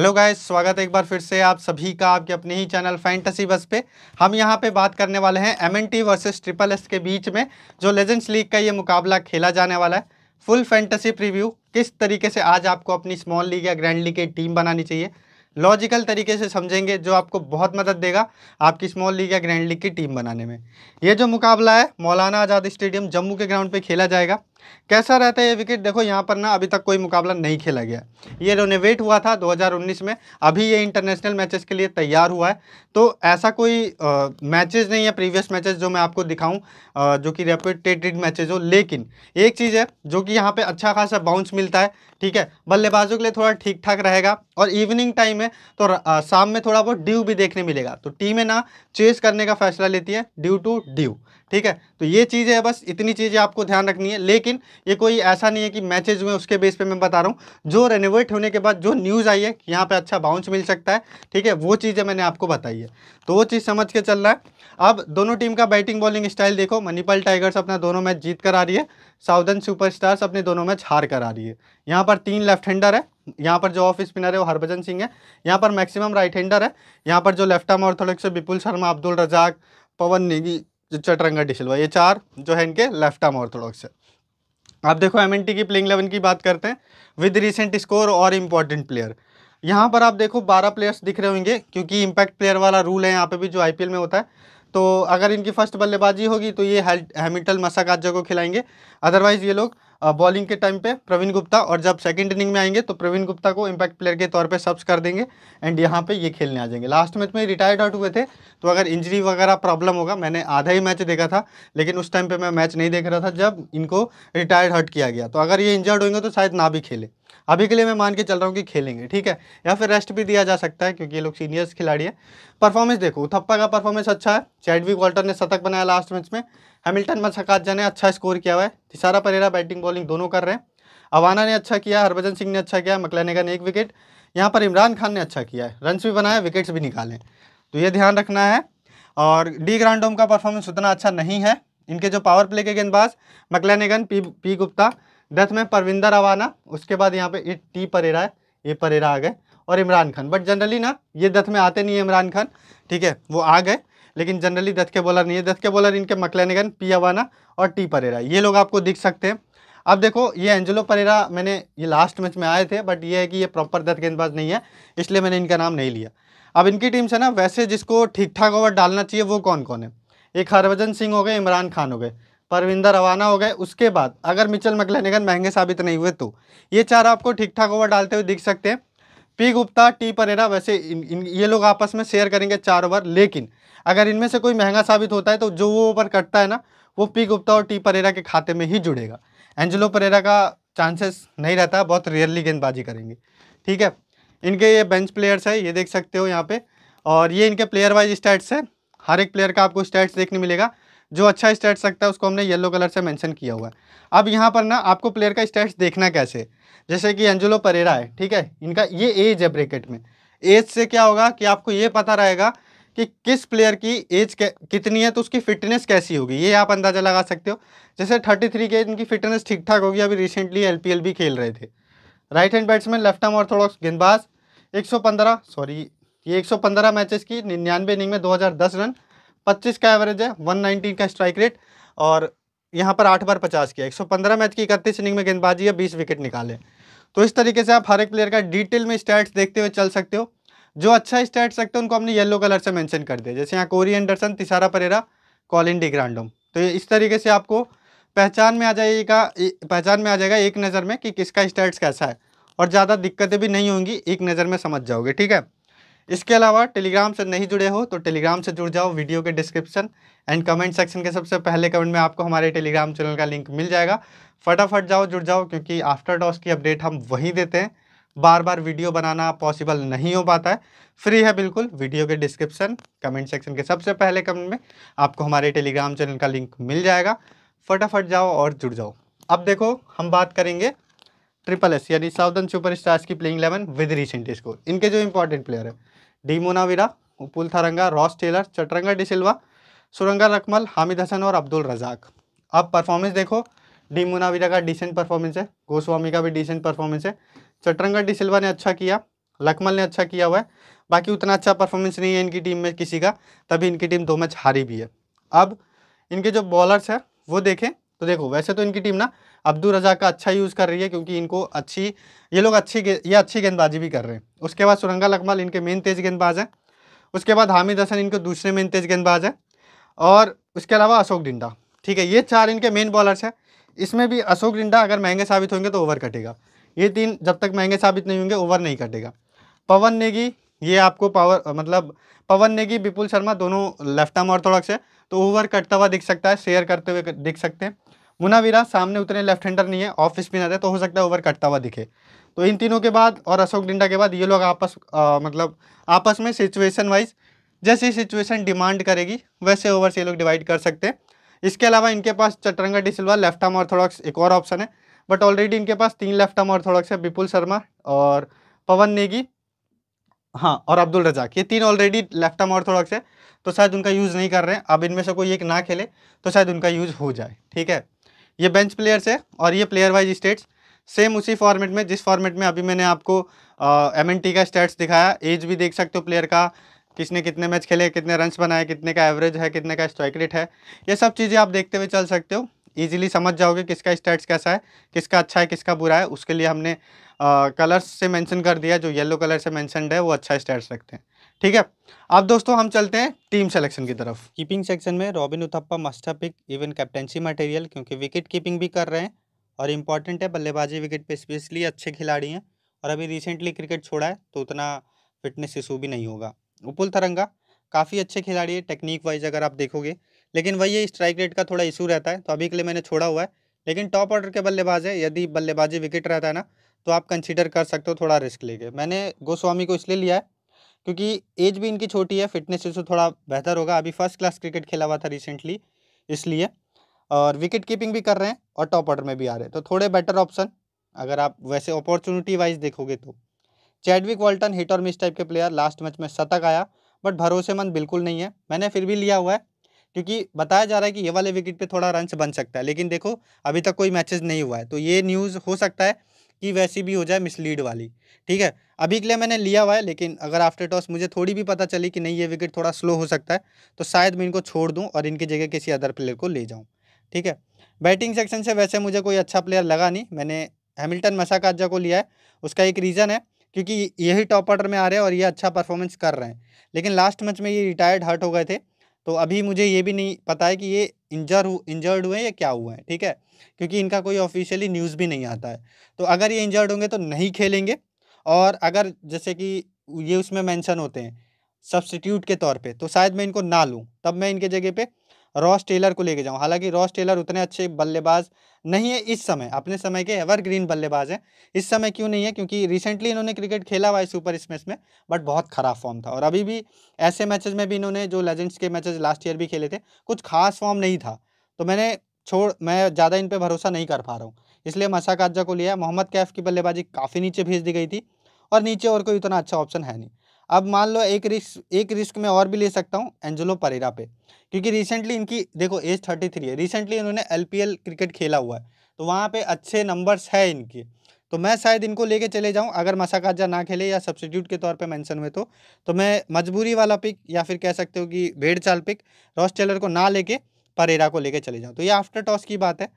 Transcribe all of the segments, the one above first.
hello guys स्वागत है एक बार फिर से आप सभी का आपके अपने ही चैनल फैंटसी बस पे हम यहां पे बात करने वाले हैं एमएनटी वर्सेस ट्रिपल एस के बीच में जो लेजेंड्स लीग का ये मुकाबला खेला जाने वाला है फुल फैंटसी प्रीव्यू किस तरीके से आज आपको अपनी स्मॉल लीग या ग्रैंड लीग की टीम बनानी चाहिए लॉजिकल तरीके से समझेंगे जो आपको बहुत मदद देगा आपकी स्मॉल लीग या ग्रैंड लीग की टीम बनाने में ये जो मुकाबला है मौलाना आज़ाद स्टेडियम जम्मू के ग्राउंड पर खेला जाएगा कैसा रहता है ये विकेट देखो यहाँ पर ना अभी तक कोई मुकाबला नहीं खेला गया ये रेनोवेट हुआ था 2019 में अभी ये इंटरनेशनल मैचेस के लिए तैयार हुआ है तो ऐसा कोई मैचेस नहीं है प्रीवियस मैचेस जो मैं आपको दिखाऊं जो कि रेपिटेटेड मैचेस हो लेकिन एक चीज़ है जो कि यहाँ पर अच्छा खासा बाउंस मिलता है ठीक है बल्लेबाजों के लिए थोड़ा ठीक ठाक रहेगा और इवनिंग टाइम है तो शाम में थोड़ा बहुत ड्यू भी देखने मिलेगा तो टीमें ना चेस करने का फैसला लेती है ड्यू टू ड्यू ठीक है तो ये है बस इतनी चीज़ें आपको ध्यान रखनी है लेकिन लेकिन ये कोई ऐसा नहीं है कि मैचेज में उसके बेस पे मैं बता रहा हूँ जो रेनोवेट होने के बाद जो न्यूज़ आई है यहाँ पे अच्छा बाउंस मिल सकता है ठीक है वो चीज़ें मैंने आपको बताई है तो वो चीज़ समझ के चल रहा है अब दोनों टीम का बैटिंग बॉलिंग स्टाइल देखो मनीपाल टाइगर्स अपना दोनों मैच जीत कर आ रही है साउदर्न सुपरस्टार्स अपने दोनों मैच हार कर आ रही है यहाँ पर तीन लेफ्ट हैंडर है यहाँ पर जो ऑफ स्पिनर है वो हरभजन सिंह है यहाँ पर मैक्सिमम राइट हैंडर है यहाँ पर जो लेफ्ट आर्म ऑर्थोडॉक्स है विपुल शर्मा अब्दुल रजाक पवन नेगी चटरंगा डिसलवा ये चार जो है इनके लेफ्ट आर्म ऑर्थोडॉक्स है आप देखो एम की प्लेइंग इलेवन की बात करते हैं विद रिसेंट स्कोर और इम्पॉर्टेंट प्लेयर यहाँ पर आप देखो बारह प्लेयर्स दिख रहे होंगे क्योंकि इम्पैक्ट प्लेयर वाला रूल है यहाँ पे भी जो आईपीएल में होता है तो अगर इनकी फर्स्ट बल्लेबाजी होगी तो ये हैमिल्टन मसाकाजा को खिलाएंगे अदरवाइज़ ये लोग बॉलिंग के टाइम पे प्रवीण गुप्ता और जब सेकंड इनिंग में आएंगे तो प्रवीण गुप्ता को इम्पैक्ट प्लेयर के तौर पे सब्स कर देंगे एंड यहाँ पे ये खेलने आ जाएंगे लास्ट मैच में रिटायर्ड आउट हुए थे तो अगर इंजरी वगैरह प्रॉब्लम होगा मैंने आधा ही मैच देखा था लेकिन उस टाइम पर मैं मैच नहीं देख रहा था जब इनको रिटायर्ड आउट किया गया तो अगर ये इंजर्ड होंगे तो शायद ना भी खेले अभी के लिए मैं मान के चल रहा हूँ कि खेलेंगे ठीक है या फिर रेस्ट भी दिया जा सकता है क्योंकि ये लोग सीनियर्स खिलाड़ी है परफॉर्मेंस देखो थप्पा का परफॉर्मेंस अच्छा है चैडविक वॉल्टर ने शतक बनाया लास्ट मैच में हैमिल्टन मसकात ने अच्छा स्कोर किया हुआ है तिशारा परेरा बैटिंग बॉलिंग दोनों कर रहे हैं अवाना ने अच्छा किया हरभजन सिंह ने अच्छा किया मकलैनेगा ने एक विकेट यहाँ पर इमरान खान ने अच्छा किया है रन्स भी बनाए विकेट्स भी निकाले तो ये ध्यान रखना है और डी ग्रांडोम का परफॉर्मेंस उतना अच्छा नहीं है इनके जो पावर प्ले के गेंदबाज McClenaghan P P Gupta death में परविंदर अवाना उसके बाद यहाँ पे ये टी परेरा है ये परेरा आ गए और इमरान खान बट जनरली ना ये डेथ में आते नहीं है इमरान खान ठीक है वो आ गए लेकिन जनरली दत्त के बॉलर नहीं है दत्त के बॉलर इनके मकलैनगन पियावाना और टी परेरा ये लोग आपको दिख सकते हैं अब देखो ये एंजलो परेरा मैंने ये लास्ट मैच में आए थे बट ये है कि ये प्रॉपर दत्त गेंदबाज नहीं है इसलिए मैंने इनका नाम नहीं लिया अब इनकी टीम से ना वैसे जिसको ठीक ठाक ओवर डालना चाहिए वो कौन कौन है एक हरभजन सिंह हो गए इमरान खान हो गए परविंदर रवाना हो गए उसके बाद अगर मिचल मकलैनगन महंगे साबित नहीं हुए तो ये चार आपको ठीक ठाक ओवर डालते हुए दिख सकते हैं पी गुप्ता टी परेरा वैसे इन, इन, ये लोग आपस में शेयर करेंगे चार ओवर लेकिन अगर इनमें से कोई महंगा साबित होता है तो जो वो ओवर कटता है ना वो पी गुप्ता और टी परेरा के खाते में ही जुड़ेगा एंजलो परेरा का चांसेस नहीं रहता बहुत रेयरली गेंदबाजी करेंगे ठीक है इनके ये बेंच प्लेयर्स है ये देख सकते हो यहाँ पे और ये इनके प्लेयर वाइज स्टैट्स है हर एक प्लेयर का आपको स्टैट्स देखने मिलेगा जो अच्छा स्टैट्स रखता है उसको हमने येलो कलर से मेंशन किया हुआ है अब यहाँ पर ना आपको प्लेयर का स्टैट्स देखना कैसे जैसे कि एंजुलो परेरा है ठीक है इनका ये एज है ब्रेकेट में एज से क्या होगा कि आपको ये पता रहेगा कि किस प्लेयर की एज कितनी है तो उसकी फिटनेस कैसी होगी ये आप अंदाज़ा लगा सकते हो जैसे थर्टी थ्री के इनकी फिटनेस ठीक ठाक होगी अभी रिसेंटली एल भी खेल रहे थे right hand batsman left arm orthodox गेंदबाज 115 सॉरी ये 115 मैचेस की निन्यानवे इनिंग में 2010 रन 25 का एवरेज है नाइनटीन का स्ट्राइक रेट और यहाँ पर आठ बार पचास किया पंद्रह मैच की इकतीस इनिंग में गेंदबाजी है बीस विकेट निकाले तो इस तरीके से आप हर एक प्लेयर का डिटेल में स्टैट्स देखते हुए चल सकते हो जो अच्छा स्टेट सकते हैं उनको हमने येलो कलर से मैंशन कर दिया जैसे यहाँ Corey Anderson Thisara Perera Colin Grandhomme तो इस तरीके से आपको पहचान में आ जाएगा पहचान में आ जाएगा एक नज़र में कि किसका स्टैट्स कैसा है और ज़्यादा दिक्कतें भी नहीं होंगी एक नज़र में समझ जाओगे ठीक है इसके अलावा टेलीग्राम से नहीं जुड़े हो तो टेलीग्राम से जुड़ जाओ वीडियो के डिस्क्रिप्शन एंड कमेंट सेक्शन के सबसे पहले कमेंट में आपको हमारे टेलीग्राम चैनल का लिंक मिल जाएगा फटाफट जाओ जुड़ जाओ क्योंकि आफ्टर टॉस की अपडेट हम वहीं देते हैं बार बार वीडियो बनाना पॉसिबल नहीं हो पाता है फ्री है बिल्कुल वीडियो के डिस्क्रिप्शन कमेंट सेक्शन के सबसे पहले कमेंट में आपको हमारे टेलीग्राम चैनल का लिंक मिल जाएगा फटाफट जाओ और जुड़ जाओ अब देखो हम बात करेंगे ट्रिपल एस यानी साउदर्न सुपर स्टार्स की playing eleven with recent score इनके जो इंपॉर्टेंट प्लेयर है D Munaweera Upul Tharanga Ross Taylor Chaturanga de Silva Suranga Lakmal Hamid Hasan और अब्दुल रजाक अब परफॉर्मेंस देखो डी मोनावीरा का डिसेंट परफॉर्मेंस है गोस्वामी का भी डिसेंट परफॉर्मेंस है चटरंगा डी सिल्वा ने अच्छा किया लकमल ने अच्छा किया हुआ है बाकी उतना अच्छा परफॉर्मेंस नहीं है इनकी टीम में किसी का तभी इनकी टीम दो मैच हारी भी है अब इनके जो बॉलर्स हैं वो देखें तो देखो वैसे तो इनकी टीम ना अब्दुल रजा का अच्छा यूज़ कर रही है क्योंकि इनको अच्छी ये लोग अच्छी ये अच्छी गेंदबाजी भी कर रहे हैं उसके बाद सुरंगा लकमल इनके मेन तेज़ गेंदबाज हैं उसके बाद हामिद हसन इनके दूसरे मेन तेज़ गेंदबाज हैं और उसके अलावा अशोक डिंडा ठीक है ये चार इनके मेन बॉलर्स हैं इसमें भी अशोक डिंडा अगर महंगे साबित होंगे तो ओवर कटेगा ये तीन जब तक महंगे साबित नहीं होंगे ओवर नहीं कटेगा पवन नेगी ये आपको पावर मतलब पवन नेगी विपुल शर्मा दोनों लेफ्ट आर्म ऑर्थोडॉक्स है तो ओवर कटता हुआ दिख सकता है शेयर करते हुए दिख सकते हैं मुनावीरा सामने उतने लेफ्ट हैंडर नहीं है ऑफ स्पिनर है तो हो सकता है ओवर कटता हुआ दिखे तो इन तीनों के बाद और अशोक डिंडा के बाद ये लोग आपस आ, मतलब आपस में सिचुएशन वाइज जैसी सिचुएशन डिमांड करेगी वैसे से ये लोग डिवाइड कर सकते हैं इसके अलावा इनके पास Chaturanga de Silva left arm orthodox एक और ऑप्शन है बट ऑलरेडी इनके पास तीन लेफ्ट आर्म ऑर्थोडॉक्स है विपुल शर्मा और पवन नेगी हाँ और अब्दुल रजाक ये तीन ऑलरेडी लेफ्ट आर्म ऑर्थोडॉक्स है तो शायद उनका यूज़ नहीं कर रहे हैं अब इनमें से कोई एक ना खेले तो शायद उनका यूज़ हो जाए ठीक है ये बेंच प्लेयर्स है और ये प्लेयर वाइज स्टेट्स सेम उसी फॉर्मेट में जिस फॉर्मेट में अभी मैंने आपको एम का स्टेट्स दिखाया एज भी देख सकते हो प्लेयर का किसने कितने मैच खेले कितने रन्स बनाए कितने का एवरेज है कितने का स्ट्राइक रेट है ये सब चीज़ें आप देखते हुए चल सकते हो ईजिली समझ जाओगे किसका स्टैट्स कैसा है किसका अच्छा है किसका बुरा है उसके लिए हमने कलर्स से मेंशन कर दिया जो येलो कलर से मेंशनड है वो अच्छा स्टैट्स रखते हैं ठीक है अब दोस्तों हम चलते हैं टीम सेलेक्शन की तरफ कीपिंग सेक्शन में Robin Uthappa must pick even captaincy material क्योंकि विकेट कीपिंग भी कर रहे हैं और इम्पॉर्टेंट है बल्लेबाजी विकेट पर स्पेशली अच्छे खिलाड़ी हैं और अभी रिसेंटली क्रिकेट छोड़ा है तो उतना फिटनेस इशू भी नहीं होगा उपुल तरंगा काफ़ी अच्छे खिलाड़ी है टेक्निक वाइज अगर आप देखोगे लेकिन वही है स्ट्राइक रेट का थोड़ा इशू रहता है तो अभी के लिए मैंने छोड़ा हुआ है लेकिन टॉप ऑर्डर के बल्लेबाज है यदि बल्लेबाजी विकेट रहता है ना तो आप कंसिडर कर सकते हो थोड़ा रिस्क लेके मैंने गोस्वामी को इसलिए लिया है क्योंकि एज भी इनकी छोटी है फिटनेस इशू थोड़ा बेहतर होगा अभी फर्स्ट क्लास क्रिकेट खेला हुआ था रिसेंटली इसलिए और विकेट कीपिंग भी कर रहे हैं और टॉप ऑर्डर में भी आ रहे हैं तो थोड़े बेटर ऑप्शन अगर आप वैसे अपॉर्चुनिटी वाइज देखोगे तो चैडविक वॉल्टन हिट और मिस टाइप के प्लेयर लास्ट मैच में शतक आया बट भरोसेमंद बिल्कुल नहीं है मैंने फिर भी लिया हुआ है क्योंकि बताया जा रहा है कि ये वाले विकेट पे थोड़ा रन बन सकता है लेकिन देखो अभी तक कोई मैचेस नहीं हुआ है तो ये न्यूज़ हो सकता है कि वैसी भी हो जाए मिसलीड वाली ठीक है अभी के लिए मैंने लिया हुआ है लेकिन अगर आफ्टर टॉस मुझे थोड़ी भी पता चली कि नहीं ये विकेट थोड़ा स्लो हो सकता है तो शायद मैं इनको छोड़ दूँ और इनकी जगह किसी अदर प्लेयर को ले जाऊँ ठीक है बैटिंग सेक्शन से वैसे मुझे कोई अच्छा प्लेयर लगा नहीं मैंने हैमिल्टन मसाकाजा को लिया है उसका एक रीज़न है क्योंकि यही टॉप ऑर्डर में आ रहे हैं और ये अच्छा परफॉर्मेंस कर रहे हैं लेकिन लास्ट मैच में ये रिटायर्ड हर्ट हो गए थे तो अभी मुझे ये भी नहीं पता है कि ये इंजर हु इंजर्ड हुए हैं या क्या हुए हैं ठीक है क्योंकि इनका कोई ऑफिशियली न्यूज़ भी नहीं आता है तो अगर ये इंजर्ड होंगे तो नहीं खेलेंगे और अगर जैसे कि ये उसमें मेंशन होते हैं सब्सटीट्यूट के तौर पे तो शायद मैं इनको ना लूँ तब मैं इनके जगह पे रॉस टेलर को लेके जाऊँ हालांकि रॉस टेलर उतने अच्छे बल्लेबाज नहीं है इस समय अपने समय के एवरग्रीन बल्लेबाज हैं इस समय क्यों नहीं है क्योंकि रिसेंटली इन्होंने क्रिकेट खेला हुआ है सुपर स्मैश में बट बहुत ख़राब फॉर्म था और अभी भी ऐसे मैचेज में भी इन्होंने जो लेजेंड्स के मैचेज लास्ट ईयर भी खेले थे कुछ खास फॉर्म नहीं था तो मैंने छोड़ मैं ज़्यादा इन पर भरोसा नहीं कर पा रहा हूँ इसलिए मशाक को लिया मोहम्मद कैफ की बल्लेबाजी काफ़ी नीचे भेज दी गई थी और नीचे और कोई उतना अच्छा ऑप्शन है नहीं अब मान लो एक रिस्क एक रिस्क में और भी ले सकता हूँ एंजलो परेरा पे क्योंकि रिसेंटली इनकी देखो एज थर्टी थ्री है रिसेंटली इन्होंने एल क्रिकेट खेला हुआ है तो वहाँ पे अच्छे नंबर्स है इनके तो मैं शायद इनको लेके चले जाऊं अगर मसाकाजा ना खेले या सब्सिट्यूट के तौर पे मेंशन हुए तो तो मैं मजबूरी वाला पिक या फिर कह सकते हो कि भेड़ चाल पिक रॉस टेलर को ना लेके परेरा को लेके चले जाऊं तो ये आफ्टर टॉस की बात है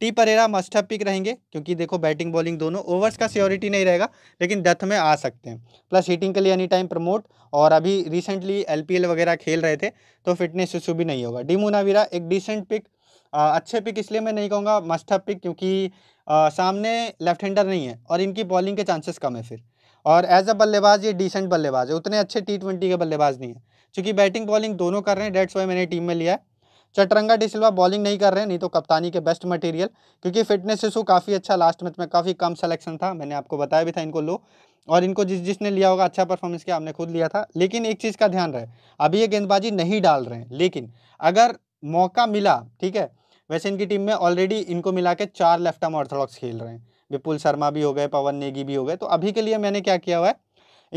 टी परेरा मस्टअप पिक रहेंगे क्योंकि देखो बैटिंग बॉलिंग दोनों ओवर्स का सियोरिटी नहीं रहेगा लेकिन डेथ में आ सकते हैं प्लस हीटिंग के लिए एनी टाइम प्रमोट और अभी रिसेंटली एल वगैरह खेल रहे थे तो फिटनेस इशू भी नहीं होगा डी मुनावीरा एक डिसेंट पिक आ, अच्छे पिक इसलिए मैं नहीं कहूँगा मस्टअप पिक क्योंकि आ, सामने लेफ्ट हैंडर नहीं है और इनकी बॉलिंग के चांसेस कम है फिर और एज अ बल्लेबाज ये डिसेंट बल्लेबाज है उतने अच्छे टी ट्वेंटी के बल्लेबाज नहीं है चूँकि बैटिंग बॉलिंग दोनों कर रहे हैं डेट्स वाई मैंने टीम में लिया है चटरंगा डिसल्वा बॉलिंग नहीं कर रहे हैं नहीं तो कप्तानी के बेस्ट मटेरियल क्योंकि फिटनेस इशू काफ़ी अच्छा लास्ट मैच में काफ़ी कम सलेक्शन था मैंने आपको बताया भी था इनको लो और इनको जिस जिसने लिया होगा अच्छा परफॉर्मेंस किया आपने खुद लिया था लेकिन एक चीज़ का ध्यान रहे अभी ये गेंदबाजी नहीं डाल रहे हैं लेकिन अगर मौका मिला ठीक है वैसे इनकी टीम में ऑलरेडी इनको मिला के चार लेफ्ट आर्म ऑर्थोडॉक्स खेल रहे हैं विपुल शर्मा भी हो गए पवन नेगी भी हो गए तो अभी के लिए मैंने क्या किया हुआ है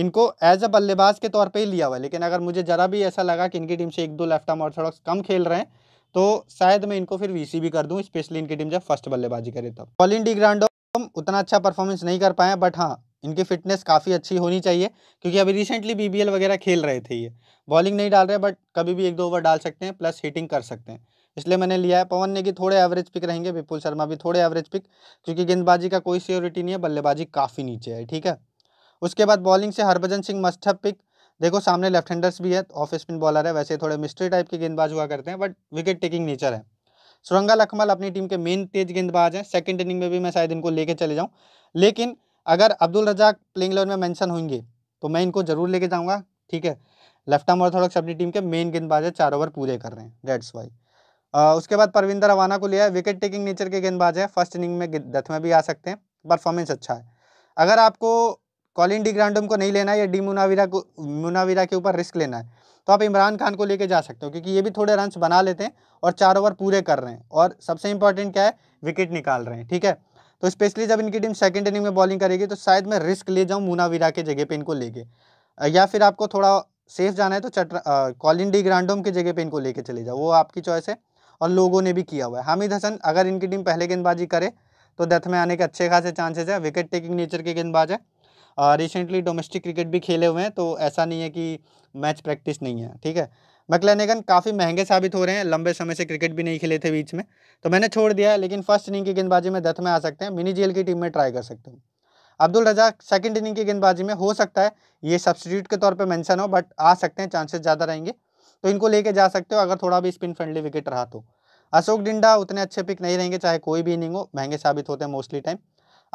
इनको एज अ बल्लेबाज के तौर पे ही लिया हुआ है लेकिन अगर मुझे ज़रा भी ऐसा लगा कि इनकी टीम से एक दो लेफ्ट आर्म ऑर्थोडॉक्स कम खेल रहे हैं तो शायद मैं इनको फिर वीसी भी कर दूं स्पेशली इनकी टीम जब फर्स्ट बल्लेबाजी करे तब पॉलिन डी हम उतना अच्छा परफॉर्मेंस नहीं कर पाए बट हाँ इनकी फिटनेस काफ़ी अच्छी होनी चाहिए क्योंकि अभी रिसेंटली बीबीएल वगैरह खेल रहे थे ये बॉलिंग नहीं डाल रहे बट कभी भी एक दो ओवर डाल सकते हैं प्लस हिटिंग कर सकते हैं इसलिए मैंने लिया है पवन नेगी थोड़े एवरेज पिक रहेंगे विपुल शर्मा भी थोड़े एवरेज पिक क्योंकि गेंदबाजी का कोई सियोरिटी नहीं है बल्लेबाजी काफ़ी नीचे है ठीक है उसके बाद बॉलिंग से हरभजन सिंह मस्टअप पिक देखो सामने लेफ्ट हैंडर्स भी है ऑफ स्पिन बॉलर है वैसे थोड़े मिस्ट्री टाइप के गेंदबाज हुआ करते हैं बट विकेट टेकिंग नेचर है सुरंगा लखमल अपनी टीम के मेन तेज गेंदबाज हैं सेकंड इनिंग में भी मैं शायद इनको लेके चले जाऊं लेकिन अगर अब्दुल रजाक प्लेइंग इलेवन में मैंशन होंगे तो मैं इनको जरूर लेके जाऊंगा ठीक है लेफ्ट आर्म ऑर्थोडॉक्स अपनी टीम के मेन गेंदबाज है चार ओवर पूरे कर रहे हैं डेट्स वाई उसके बाद परविंदर रवाना को लिया है विकेट टेकिंग नेचर के गेंदबाज है फर्स्ट इनिंग में डेथ में भी आ सकते हैं परफॉर्मेंस अच्छा है अगर आपको कॉलिन डी ग्रांडम को नहीं लेना है या डी मुनाविरा को मुनाविरा के ऊपर रिस्क लेना है तो आप इमरान खान को लेके जा सकते हो क्योंकि ये भी थोड़े रन बना लेते हैं और चार ओवर पूरे कर रहे हैं और सबसे इंपॉर्टेंट क्या है विकेट निकाल रहे हैं ठीक है तो स्पेशली जब इनकी टीम सेकेंड इनिंग में बॉलिंग करेगी तो शायद मैं रिस्क ले जाऊँ मुनाविरा के जगह पर इनको लेके या फिर आपको थोड़ा सेफ जाना है तो चट कॉलिन डी ग्रांडोम की जगह पे इनको लेके चले जाओ वो आपकी चॉइस है और लोगों ने भी किया हुआ है हामिद हसन अगर इनकी टीम पहले गेंदबाजी करे तो डेथ में आने के अच्छे खासे चांसेस है विकेट टेकिंग नेचर के गेंदबाज है रिसेंटली डोमेस्टिक क्रिकेट भी खेले हुए हैं तो ऐसा नहीं है कि मैच प्रैक्टिस नहीं है ठीक है मैकलेनेगन काफ़ी महंगे साबित हो रहे हैं लंबे समय से क्रिकेट भी नहीं खेले थे बीच में तो मैंने छोड़ दिया लेकिन फर्स्ट इनिंग की गेंदबाजी में दथ में आ सकते हैं मिनी जेल की टीम में ट्राई कर सकते हैं अब्दुल रजाक सेकंड इनिंग की गेंदबाजी में हो सकता है ये सब्सिट्यूट के तौर पर मैंशन हो बट आ सकते हैं चांसेस ज़्यादा रहेंगे तो इनको लेके जा सकते हो अगर थोड़ा भी स्पिन फ्रेंडली विकेट रहा तो अशोक डिंडा उतने अच्छे पिक नहीं रहेंगे चाहे कोई भी इनिंग हो महंगे साबित होते हैं मोस्टली टाइम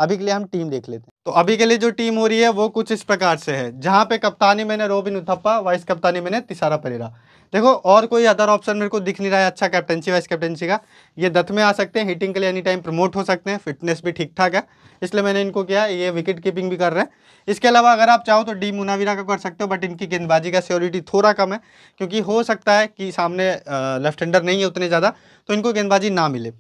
अभी के लिए हम टीम देख लेते हैं तो अभी के लिए जो टीम हो रही है वो कुछ इस प्रकार से है जहाँ पे कप्तानी मैंने रोबिन उथप्पा वाइस कप्तानी मैंने तिसारा परेरा देखो और कोई अदर ऑप्शन मेरे को दिख नहीं रहा है अच्छा कैप्टनसी वाइस कैप्टनसी का ये दथ में आ सकते हैं हिटिंग के लिए एनी टाइम प्रमोट हो सकते हैं फिटनेस भी ठीक ठाक है इसलिए मैंने इनको किया ये विकेट कीपिंग भी कर रहे हैं इसके अलावा अगर आप चाहो तो डी मुनावीरा का कर सकते हो बट इनकी गेंदबाजी का सियोरिटी थोड़ा कम है क्योंकि हो सकता है कि सामने लेफ्ट हैंडर नहीं है उतने ज़्यादा तो इनको गेंदबाजी ना मिले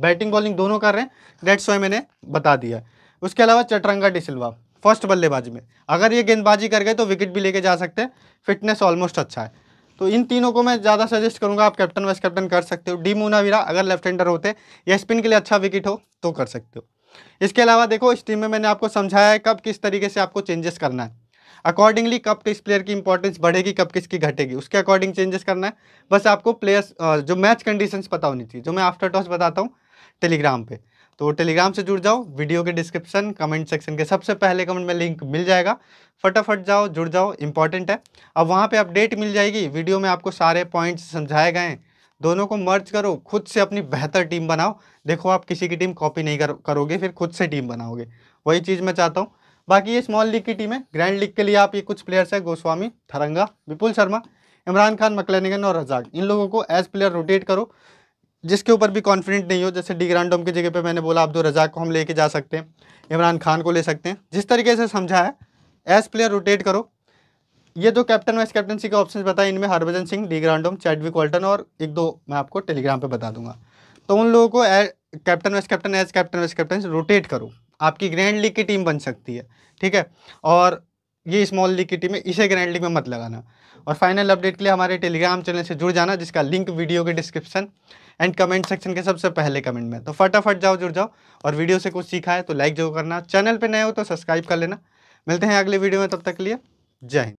बैटिंग बॉलिंग दोनों कर रहे हैं डेट्स वाई मैंने बता दिया उसके अलावा चटरंगा डिसिल्वा फर्स्ट बल्लेबाजी में अगर ये गेंदबाजी कर गए तो विकेट भी लेके जा सकते हैं फिटनेस ऑलमोस्ट अच्छा है तो इन तीनों को मैं ज़्यादा सजेस्ट करूँगा आप कैप्टन वाइस कैप्टन कर सकते हो डी मोनावीरा अगर लेफ्ट हैंडर होते या स्पिन के लिए अच्छा विकेट हो तो कर सकते हो इसके अलावा देखो इस टीम में मैंने आपको समझाया है कब किस तरीके से आपको चेंजेस करना है अकॉर्डिंगली कब किस प्लेयर की इंपॉर्टेंस बढ़ेगी कब किसकी घटेगी उसके अकॉर्डिंग चेंजेस करना है बस आपको प्लेयर्स जो मैच कंडीशंस पता होनी चाहिए जो मैं आफ्टर टॉस बताता हूँ टेलीग्राम पे तो टेलीग्राम से जुड़ जाओ वीडियो के डिस्क्रिप्शन कमेंट सेक्शन के सबसे पहले कमेंट में लिंक मिल जाएगा फटाफट जाओ जुड़ जाओ इंपॉर्टेंट है अब वहाँ पे अपडेट मिल जाएगी वीडियो में आपको सारे पॉइंट्स समझाए गए हैं दोनों को मर्ज करो खुद से अपनी बेहतर टीम बनाओ देखो आप किसी की टीम कॉपी नहीं कर, करोगे फिर खुद से टीम बनाओगे वही चीज़ मैं चाहता हूँ बाकी ये स्मॉल लीग की टीम है ग्रैंड लीग के लिए आप ये कुछ प्लेयर्स हैं गोस्वामी थरंगा विपुल शर्मा इमरान खान मकलैनिगन और रजाक इन लोगों को एज प्लेयर रोटेट करो जिसके ऊपर भी कॉन्फिडेंट नहीं हो जैसे डी ग्रांडोम की जगह पे मैंने बोला अब्दुल रजाक को हम लेके जा सकते हैं इमरान खान को ले सकते हैं जिस तरीके से समझा है एज प्लेयर रोटेट करो ये दो कैप्टन वाइस कैप्टनसी के ऑप्शन बताए इनमें Harbhajan Singh de Grandhomme Chadwick Walton और एक दो मैं आपको टेलीग्राम पर बता दूंगा तो उन लोगों को captain vice captain as captain vice captain rotate करो आपकी ग्रैंड लीग की टीम बन सकती है ठीक है और ये स्मॉल लीग की टीम है इसे ग्रैंड लीग में मत लगाना और फाइनल अपडेट के लिए हमारे टेलीग्राम चैनल से जुड़ जाना जिसका लिंक वीडियो के डिस्क्रिप्शन एंड कमेंट सेक्शन के सबसे पहले कमेंट में तो फटाफट जाओ जुड़ जाओ और वीडियो से कुछ सीखा है तो लाइक जरूर करना चैनल पर नए हो तो सब्सक्राइब कर लेना मिलते हैं अगले वीडियो में तब तक के लिए जय हिंद